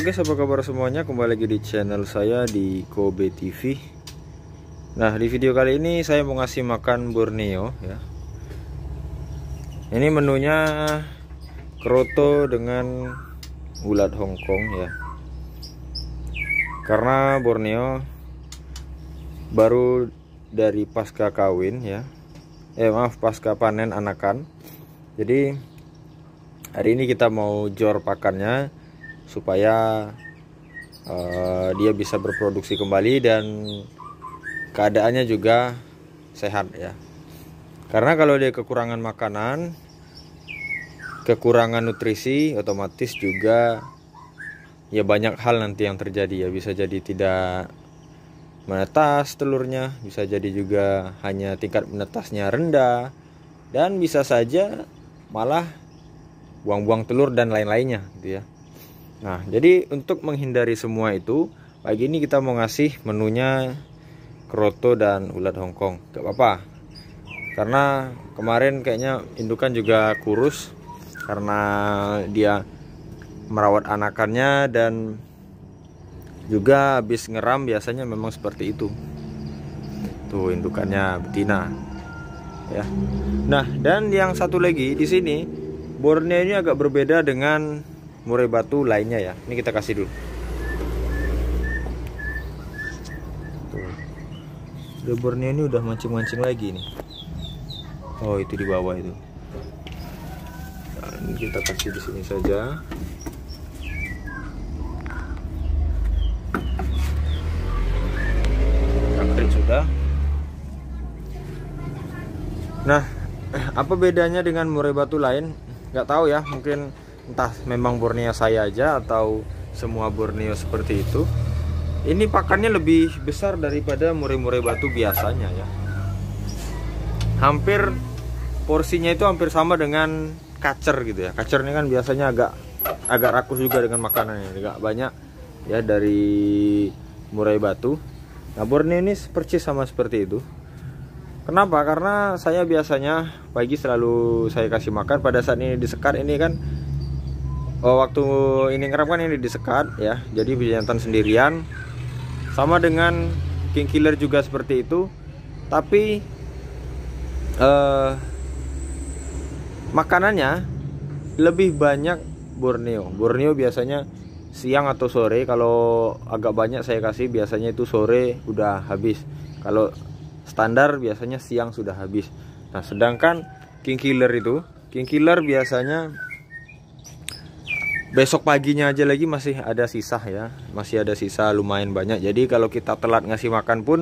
Halo guys, apa kabar semuanya? Kembali lagi di channel saya di Kobe TV. Nah, di video kali ini saya mau ngasih makan Borneo ya. Ini menunya kroto dengan ulat Hongkong ya. Karena Borneo baru dari pasca kawin ya. Eh maaf, pasca panen anakan. Jadi hari ini kita mau jor pakannya supaya uh, dia bisa berproduksi kembali dan keadaannya juga sehat ya. Karena kalau dia kekurangan makanan, kekurangan nutrisi, otomatis juga ya banyak hal nanti yang terjadi ya. Bisa jadi tidak menetas telurnya, bisa jadi juga hanya tingkat menetasnya rendah dan bisa saja malah buang-buang telur dan lain-lainnya gitu ya. Nah, jadi untuk menghindari semua itu, pagi ini kita mau ngasih menunya kroto dan ulat hongkong. Gak apa-apa. Karena kemarin kayaknya indukan juga kurus karena dia merawat anakannya dan juga habis ngeram biasanya memang seperti itu. Tuh indukannya betina. Ya. Nah, dan yang satu lagi di sini ini agak berbeda dengan murai batu lainnya ya ini kita kasih dulu tuh ini udah mancing-mancing lagi nih oh itu di bawah itu dan nah, kita kasih di sini saja Akhir sudah nah apa bedanya dengan murai batu lain nggak tahu ya mungkin entah memang Borneo saya aja atau semua Borneo seperti itu ini pakannya lebih besar daripada murai-murai batu biasanya ya hampir porsinya itu hampir sama dengan kacer gitu ya kacer ini kan biasanya agak agak rakus juga dengan makanannya agak banyak ya dari murai batu nah Borneo ini persis sama seperti itu kenapa karena saya biasanya pagi selalu saya kasih makan pada saat ini disekat ini kan Oh, waktu ini ngerem kan ini disekat ya jadi bisa jantan sendirian sama dengan king killer juga seperti itu tapi eh, makanannya lebih banyak Borneo Borneo biasanya siang atau sore kalau agak banyak saya kasih biasanya itu sore udah habis kalau standar biasanya siang sudah habis nah sedangkan king killer itu king killer biasanya besok paginya aja lagi masih ada sisa ya masih ada sisa lumayan banyak jadi kalau kita telat ngasih makan pun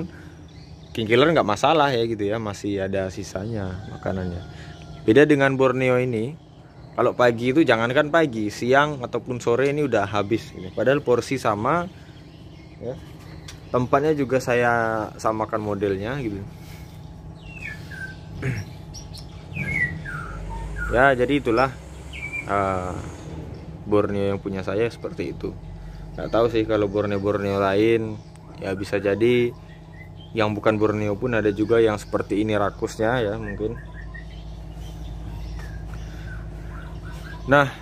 king killer nggak masalah ya gitu ya masih ada sisanya makanannya beda dengan Borneo ini kalau pagi itu jangankan pagi siang ataupun sore ini udah habis padahal porsi sama ya tempatnya juga saya samakan modelnya gitu ya jadi itulah uh, Borneo yang punya saya seperti itu nggak tahu sih kalau Borneo Borneo lain ya bisa jadi yang bukan Borneo pun ada juga yang seperti ini rakusnya ya mungkin nah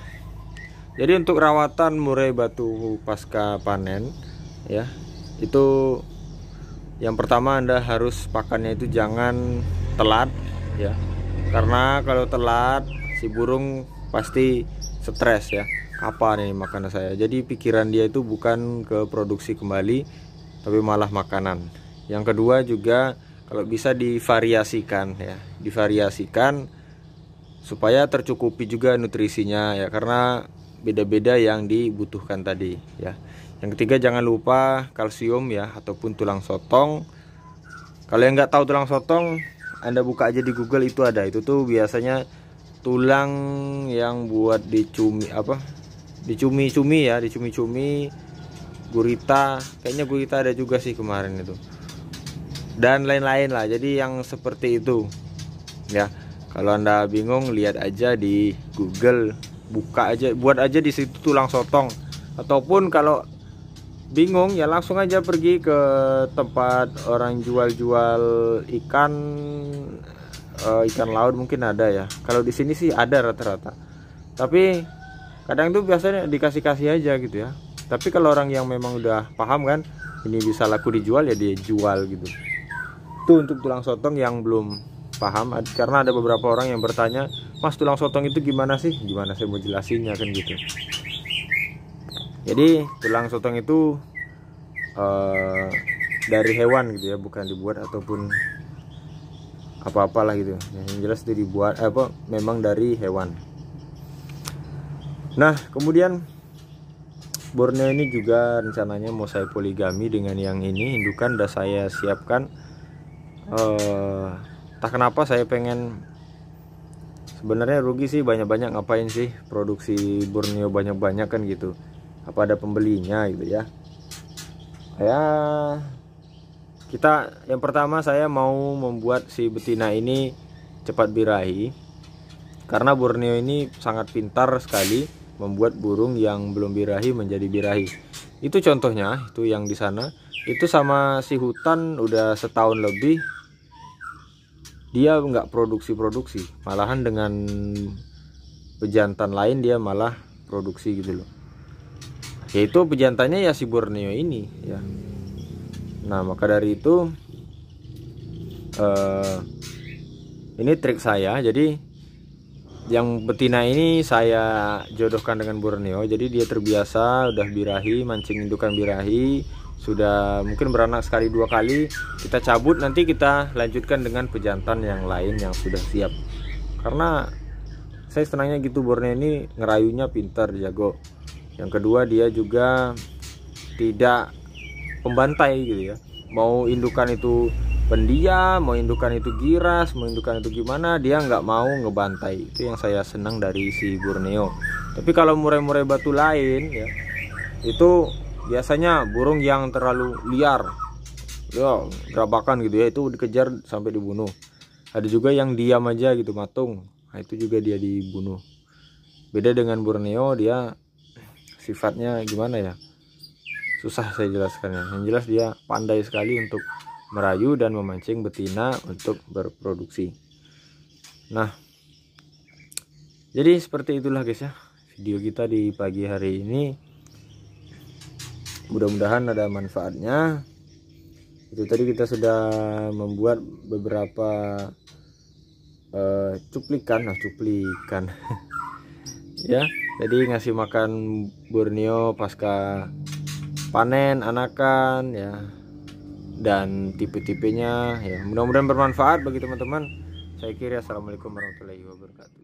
jadi untuk rawatan murai batu pasca panen ya itu yang pertama anda harus pakannya itu jangan telat ya karena kalau telat si burung pasti stres ya apa nih makanan saya jadi pikiran dia itu bukan ke produksi kembali tapi malah makanan yang kedua juga kalau bisa divariasikan ya divariasikan supaya tercukupi juga nutrisinya ya karena beda-beda yang dibutuhkan tadi ya yang ketiga jangan lupa kalsium ya ataupun tulang sotong kalau yang nggak tahu tulang sotong anda buka aja di Google itu ada itu tuh biasanya tulang yang buat dicumi apa dicumi-cumi ya dicumi-cumi gurita kayaknya gurita ada juga sih kemarin itu dan lain-lain lah jadi yang seperti itu ya kalau anda bingung lihat aja di Google buka aja buat aja di situ tulang sotong ataupun kalau bingung ya langsung aja pergi ke tempat orang jual-jual ikan uh, ikan laut mungkin ada ya kalau di sini sih ada rata-rata tapi kadang itu biasanya dikasih kasih aja gitu ya tapi kalau orang yang memang udah paham kan ini bisa laku dijual ya dia jual gitu itu untuk tulang sotong yang belum paham karena ada beberapa orang yang bertanya mas tulang sotong itu gimana sih gimana saya mau jelasinnya kan gitu jadi tulang sotong itu uh, dari hewan gitu ya bukan dibuat ataupun apa-apalah gitu yang jelas itu dibuat eh, apa memang dari hewan Nah, kemudian Borneo ini juga rencananya mau saya poligami dengan yang ini indukan udah saya siapkan eh tak kenapa saya pengen sebenarnya rugi sih banyak-banyak ngapain sih produksi Borneo banyak-banyak kan gitu apa ada pembelinya gitu ya ya kita yang pertama saya mau membuat si betina ini cepat birahi karena Borneo ini sangat pintar sekali membuat burung yang belum birahi menjadi birahi. Itu contohnya, itu yang di sana. Itu sama si hutan udah setahun lebih dia nggak produksi-produksi, malahan dengan pejantan lain dia malah produksi gitu loh. Yaitu pejantannya ya si Borneo ini ya. Nah, maka dari itu eh ini trik saya. Jadi yang betina ini saya jodohkan dengan Borneo jadi dia terbiasa udah birahi mancing indukan birahi sudah mungkin beranak sekali dua kali kita cabut nanti kita lanjutkan dengan pejantan yang lain yang sudah siap karena saya senangnya gitu Borneo ini ngerayunya pintar jago yang kedua dia juga tidak pembantai gitu ya mau indukan itu pendiam mau indukan itu giras mau indukan itu gimana dia nggak mau ngebantai itu yang saya senang dari si Borneo tapi kalau murai-murai batu lain ya itu biasanya burung yang terlalu liar ya gerabakan gitu ya itu dikejar sampai dibunuh ada juga yang diam aja gitu matung nah, itu juga dia dibunuh beda dengan Borneo dia sifatnya gimana ya susah saya jelaskannya yang jelas dia pandai sekali untuk merayu dan memancing betina untuk berproduksi. Nah, jadi seperti itulah guys ya video kita di pagi hari ini. Mudah-mudahan ada manfaatnya. Itu tadi kita sudah membuat beberapa uh, cuplikan, nah cuplikan. ya, jadi ngasih makan Borneo pasca panen anakan ya dan tipe-tipenya ya mudah-mudahan bermanfaat bagi teman-teman saya kira assalamualaikum warahmatullahi wabarakatuh